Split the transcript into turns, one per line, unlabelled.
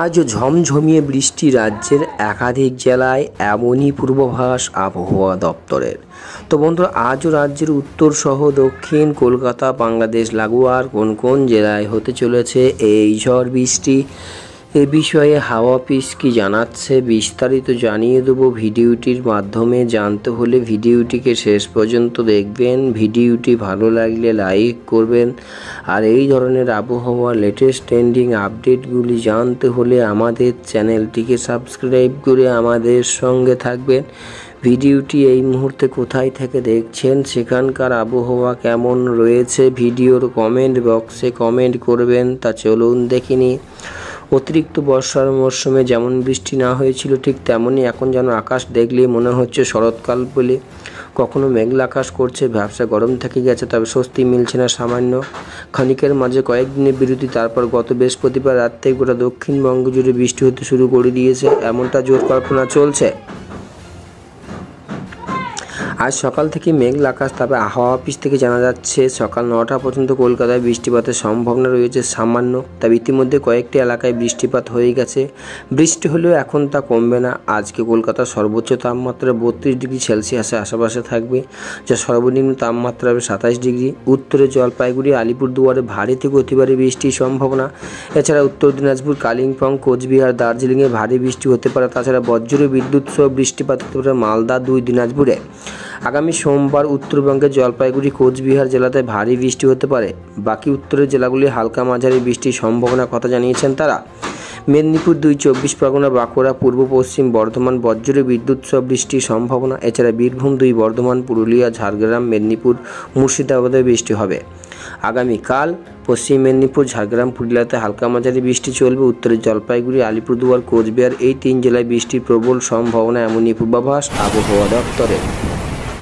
আজ ঝমঝমিয়ে বৃষ্টি রাজ্যের একাধিক জেলায় এমনই পূর্বাভাস আবহাওয়া দপ্তরের তো বন্ধুরা আজও রাজ্যের উত্তর সহ দক্ষিণ কলকাতা বাংলাদেশ লাগোয়ার কোন কোন জেলায় হতে চলেছে এই ঝড় বৃষ্টি এ বিষয়ে হাওয়া পিস কি জানাচ্ছে বিস্তারিত জানিয়ে দেবো ভিডিওটির মাধ্যমে জানতে হলে ভিডিওটিকে শেষ পর্যন্ত দেখবেন ভিডিওটি ভালো লাগলে লাইক করবেন আর এই ধরনের আবহাওয়া লেটেস্ট ট্রেন্ডিং আপডেটগুলি জানতে হলে আমাদের চ্যানেলটিকে সাবস্ক্রাইব করে আমাদের সঙ্গে থাকবেন ভিডিওটি এই মুহূর্তে কোথায় থেকে দেখছেন সেখানকার আবহাওয়া কেমন রয়েছে ভিডিওর কমেন্ট বক্সে কমেন্ট করবেন তা চলুন দেখিনি অতিরিক্ত বর্ষার মরশুমে যেমন বৃষ্টি না হয়েছিল ঠিক তেমনই এখন যেন আকাশ দেখলেই মনে হচ্ছে শরৎকাল বলে কখনো মেঘলা আকাশ করছে ব্যবসা গরম থেকে গেছে তবে স্বস্তি মিলছে না সামান্য খানিকের মাঝে কয়েকদিনের বিরতি তারপর গত বৃহস্পতিবার রাত থেকে গোটা দক্ষিণবঙ্গ জুড়ে বৃষ্টি হতে শুরু করে দিয়েছে এমনটা জোর কল্পনা চলছে আজ সকাল থেকে মেঘলা আকাশ তবে আবহাওয়া অফিস থেকে জানা যাচ্ছে সকাল নটা পর্যন্ত কলকাতায় বৃষ্টিপাতের সম্ভাবনা রয়েছে সামান্য তবে ইতিমধ্যে কয়েকটি এলাকায় বৃষ্টিপাত হয়ে গেছে বৃষ্টি হলেও এখন তা কমবে না আজকে কলকাতার সর্বোচ্চ তাপমাত্রা বত্রিশ ডিগ্রি সেলসিয়াসের আশেপাশে থাকবে যা সর্বনিম্ন তাপমাত্রা হবে সাতাশ ডিগ্রি উত্তরে জলপাইগুড়ি আলিপুরদুয়ারে ভারী থেকে অতিবারে বৃষ্টির সম্ভাবনা এছাড়া উত্তর দিনাজপুর কালিম্পং কোচবিহার দার্জিলিংয়ে ভারী বৃষ্টি হতে পারে তাছাড়া বজ্র বিদ্যুৎ সহ বৃষ্টিপাত হতে পারে মালদা দুই দিনাজপুরে আগামী সোমবার উত্তরবঙ্গের জলপাইগুড়ি কোচবিহার জেলাতে ভারী বৃষ্টি হতে পারে বাকি উত্তরের জেলাগুলি হালকা মাঝারি বৃষ্টির সম্ভাবনার কথা জানিয়েছেন তারা মেদিনীপুর দুই চব্বিশ পরগনা বাঁকুড়া পূর্ব পশ্চিম বর্ধমান বজ্র বিদ্যুৎ সহ বৃষ্টির সম্ভাবনা এছাড়া বীরভূম দুই বর্ধমান পুরুলিয়া ঝাড়গ্রাম মেদিনীপুর মুর্শিদাবাদে বৃষ্টি হবে আগামীকাল পশ্চিম মেদিনীপুর ঝাড়গ্রাম পুরুলিয়াতে হালকা মাঝারি বৃষ্টি চলবে উত্তরের জলপাইগুড়ি আলিপুরদুয়ার কোচবিহার এই তিন জেলায় বৃষ্টির প্রবল সম্ভাবনা এমনই পূর্বাভাস আবহাওয়া দপ্তরের